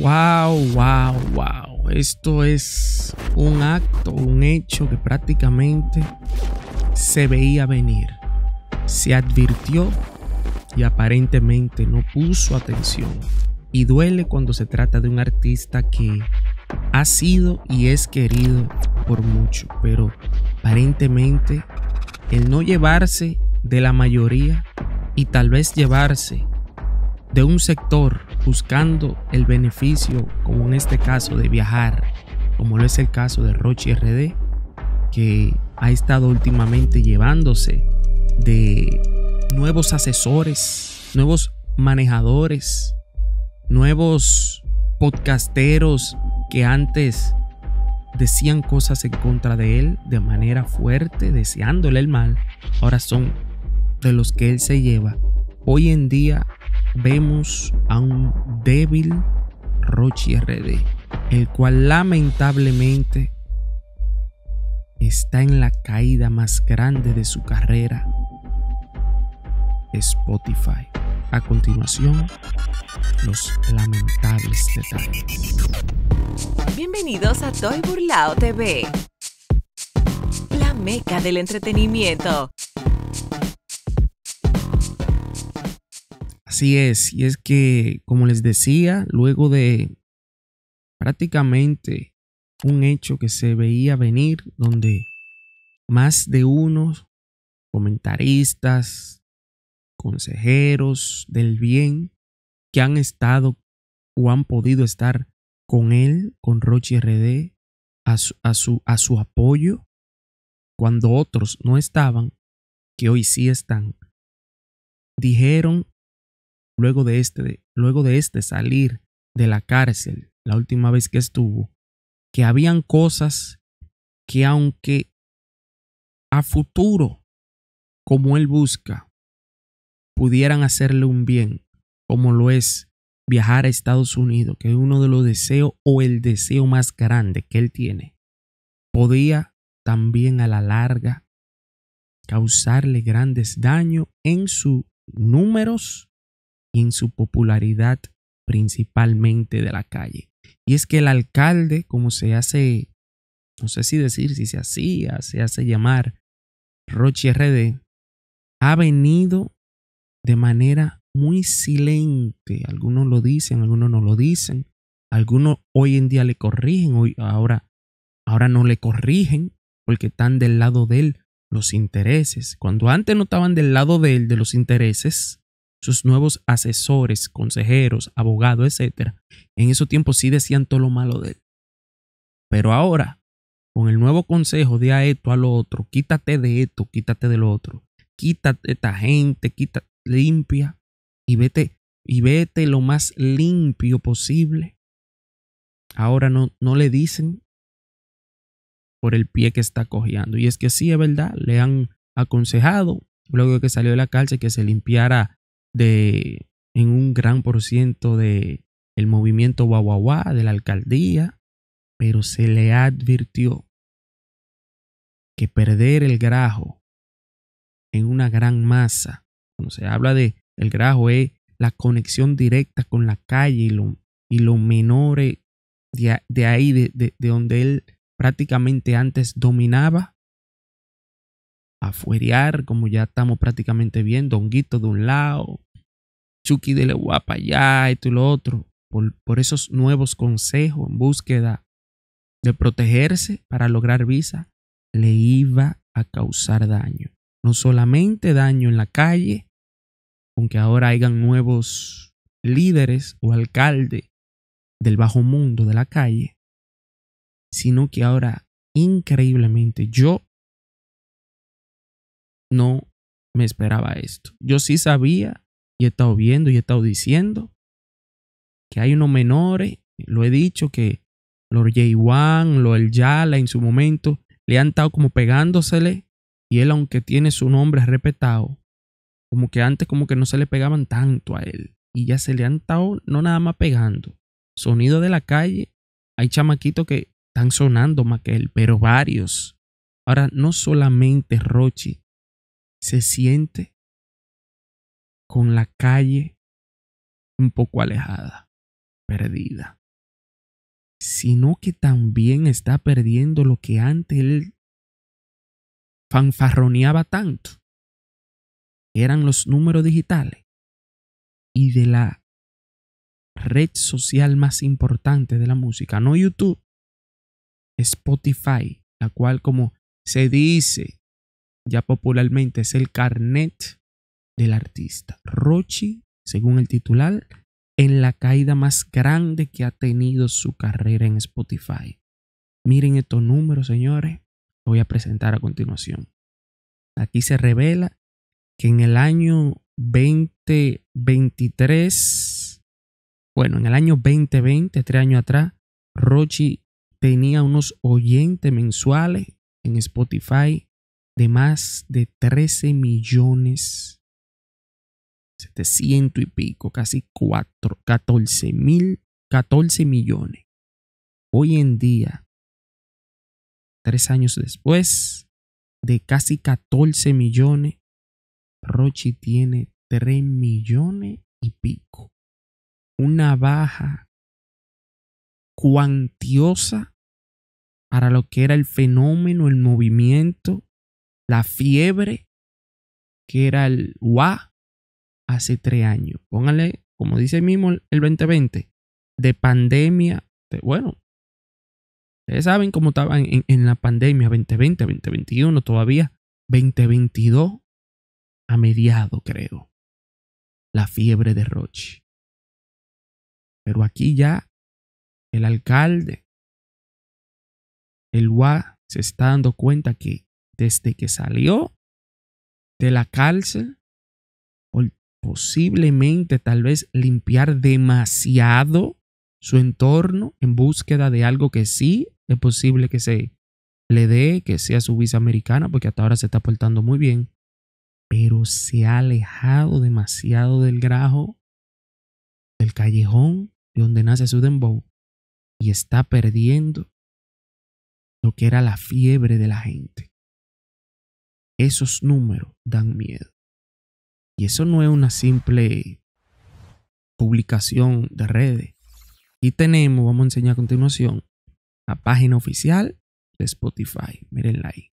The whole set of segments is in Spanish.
Wow, wow, wow. Esto es un acto, un hecho que prácticamente se veía venir. Se advirtió y aparentemente no puso atención. Y duele cuando se trata de un artista que ha sido y es querido por mucho, pero aparentemente el no llevarse de la mayoría y tal vez llevarse de un sector buscando el beneficio, como en este caso de viajar, como lo es el caso de Rochi RD, que ha estado últimamente llevándose de nuevos asesores, nuevos manejadores, nuevos podcasteros que antes decían cosas en contra de él de manera fuerte, deseándole el mal, ahora son de los que él se lleva. Hoy en día vemos a un débil Rochi RD, el cual lamentablemente está en la caída más grande de su carrera, Spotify. A continuación, los lamentables detalles. Bienvenidos a Toy Burlao TV, la meca del entretenimiento. es, y es que, como les decía, luego de prácticamente un hecho que se veía venir, donde más de unos comentaristas, consejeros del bien que han estado o han podido estar con él, con Rochi RD, a a su apoyo, cuando otros no estaban, que hoy sí están, dijeron luego de este, luego de este salir de la cárcel, la última vez que estuvo, que habían cosas que aunque a futuro, como él busca, pudieran hacerle un bien, como lo es viajar a Estados Unidos, que es uno de los deseos o el deseo más grande que él tiene, podía también a la larga causarle grandes daños en sus números en su popularidad principalmente de la calle. Y es que el alcalde, como se hace, no sé si decir si se hacía, se hace llamar Rochi RD, ha venido de manera muy silente. Algunos lo dicen, algunos no lo dicen. Algunos hoy en día le corrigen, hoy, ahora, ahora no le corrigen porque están del lado de él los intereses. Cuando antes no estaban del lado de él de los intereses, sus nuevos asesores, consejeros, abogados, etc., en esos tiempos sí decían todo lo malo de él. Pero ahora, con el nuevo consejo de a esto, a lo otro, quítate de esto, quítate de lo otro, quítate esta gente, quítate, limpia y vete, y vete lo más limpio posible. Ahora no, no le dicen por el pie que está cojeando. Y es que sí, es verdad, le han aconsejado, luego que salió de la cárcel, que se limpiara de en un gran por ciento de el movimiento guaguaguá de la alcaldía, pero se le advirtió que perder el grajo en una gran masa, cuando se habla de el grajo es la conexión directa con la calle y lo menores de, ahí, de, donde él prácticamente antes dominaba, a como ya estamos prácticamente viendo, honguito de un lado, Chucky de guapa ya y y lo otro, por, esos nuevos consejos en búsqueda de protegerse para lograr visa, le iba a causar daño. No solamente daño en la calle, aunque ahora hayan nuevos líderes o alcalde del bajo mundo de la calle, sino que ahora increíblemente yo no me esperaba esto. Yo sí sabía he estado viendo y he estado diciendo que hay unos menores, lo he dicho, que Lord j Wan, El Yala en su momento le han estado como pegándosele y él aunque tiene su nombre respetado, como que antes como que no se le pegaban tanto a él y ya se le han estado no nada más pegando. Sonido de la calle, hay chamaquitos que están sonando más que él, pero varios. Ahora no solamente Rochi se siente con la calle un poco alejada, perdida, sino que también está perdiendo lo que antes él fanfarroneaba tanto, eran los números digitales y de la red social más importante de la música, no YouTube, Spotify, la cual como se dice ya popularmente es el carnet del artista. Rochi, según el titular, en la caída más grande que ha tenido su carrera en Spotify. Miren estos números, señores. voy a presentar a continuación. Aquí se revela que en el año 2023, bueno, en el año 2020, tres años atrás, Rochi tenía unos oyentes mensuales en Spotify de más de 13 millones 700 y pico, casi 4, 14 mil, 14 millones. Hoy en día, tres años después, de casi 14 millones, Rochi tiene 3 millones y pico. Una baja cuantiosa para lo que era el fenómeno, el movimiento, la fiebre, que era el hace tres años. póngale, como dice mismo, el 2020, de pandemia. De, bueno, ustedes saben cómo estaban en, en la pandemia 2020, 2021, todavía 2022, a mediado, creo. La fiebre de Roche. Pero aquí ya el alcalde, el UA, se está dando cuenta que desde que salió de la cárcel, posiblemente tal vez limpiar demasiado su entorno en búsqueda de algo que sí es posible que se le dé, que sea su visa americana, porque hasta ahora se está portando muy bien, pero se ha alejado demasiado del grajo, del callejón de donde nace su Bow y está perdiendo lo que era la fiebre de la gente. Esos números dan miedo. Y eso no es una simple publicación de redes. Y tenemos, vamos a enseñar a continuación, la página oficial de Spotify. Mírenla ahí.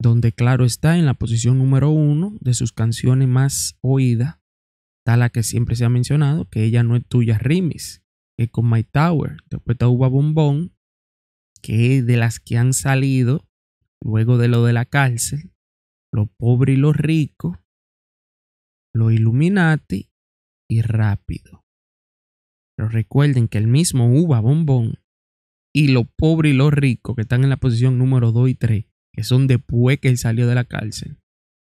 Donde, claro, está en la posición número uno de sus canciones más oídas. Está la que siempre se ha mencionado, que ella no es tuya, Rimis, que con My Tower. Después está Uva Bombón, que de las que han salido luego de lo de la cárcel. Lo pobre y los ricos, lo Illuminati y rápido. Pero recuerden que el mismo Uva Bombón y lo pobre y los ricos que están en la posición número 2 y 3, que son después que él salió de la cárcel,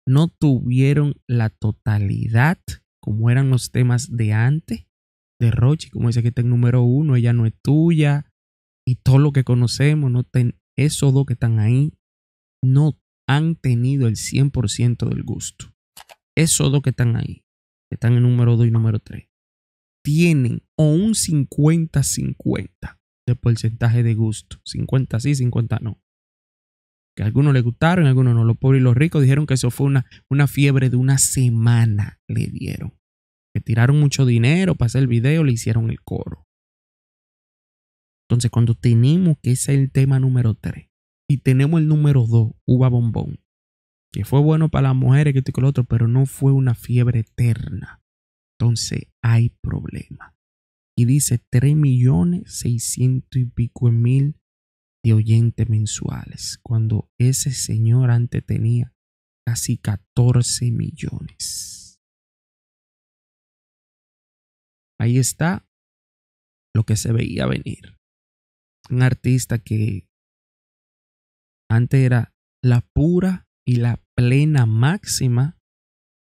no tuvieron la totalidad como eran los temas de antes de Rochi, como dice que está en número 1, ella no es tuya, y todo lo que conocemos, no ten, esos dos que están ahí, no han tenido el 100% del gusto. Esos dos que están ahí, que están en número 2 y número 3, tienen un 50-50 de porcentaje de gusto. 50 sí, 50 no. Que algunos le gustaron, algunos no. Los pobres y los ricos dijeron que eso fue una, una fiebre de una semana, le dieron. Que tiraron mucho dinero para hacer el video, le hicieron el coro. Entonces, cuando tenemos que ese es el tema número 3, y tenemos el número 2, uva bombón, que fue bueno para las mujeres, otro, pero no fue una fiebre eterna. Entonces hay problema. Y dice 3 millones 600 y pico mil de oyentes mensuales, cuando ese señor antes tenía casi 14 millones. Ahí está lo que se veía venir. Un artista que antes era la pura y la plena máxima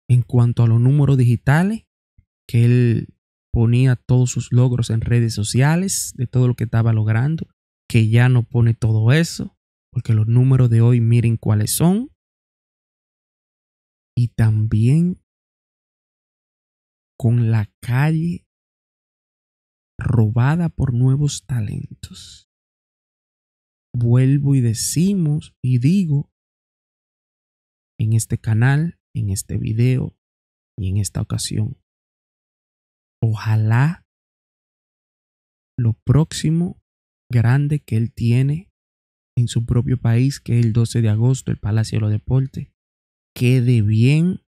en cuanto a los números digitales, que él ponía todos sus logros en redes sociales, de todo lo que estaba logrando, que ya no pone todo eso, porque los números de hoy miren cuáles son. Y también con la calle robada por nuevos talentos vuelvo y decimos y digo en este canal, en este video y en esta ocasión. Ojalá lo próximo grande que él tiene en su propio país, que es el 12 de agosto, el Palacio de los Deportes, quede bien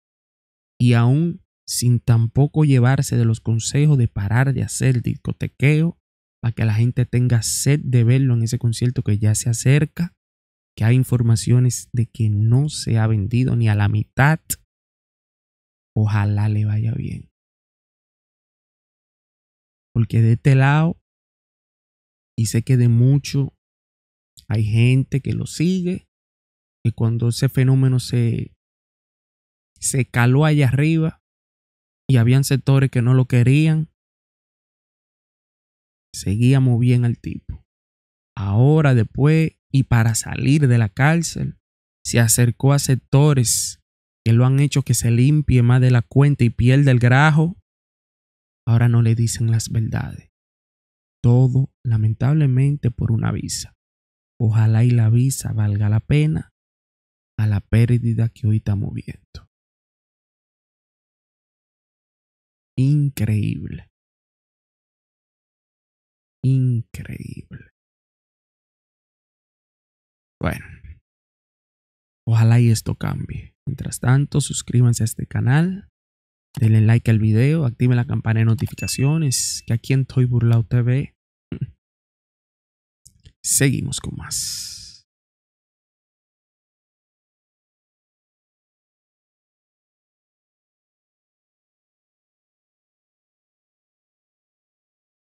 y aún sin tampoco llevarse de los consejos de parar de hacer discotequeo para que la gente tenga sed de verlo en ese concierto que ya se acerca, que hay informaciones de que no se ha vendido ni a la mitad. Ojalá le vaya bien. Porque de este lado, y sé que de mucho, hay gente que lo sigue, que cuando ese fenómeno se, se caló allá arriba, y habían sectores que no lo querían, Seguíamos bien al tipo. Ahora, después y para salir de la cárcel, se acercó a sectores que lo han hecho que se limpie más de la cuenta y pierda el grajo. Ahora no le dicen las verdades. Todo, lamentablemente, por una visa. Ojalá y la visa valga la pena a la pérdida que hoy estamos viendo. Increíble. Increíble. Bueno, ojalá y esto cambie. Mientras tanto, suscríbanse a este canal, denle like al video, activen la campana de notificaciones, que aquí en Toy Burlao TV mm, seguimos con más.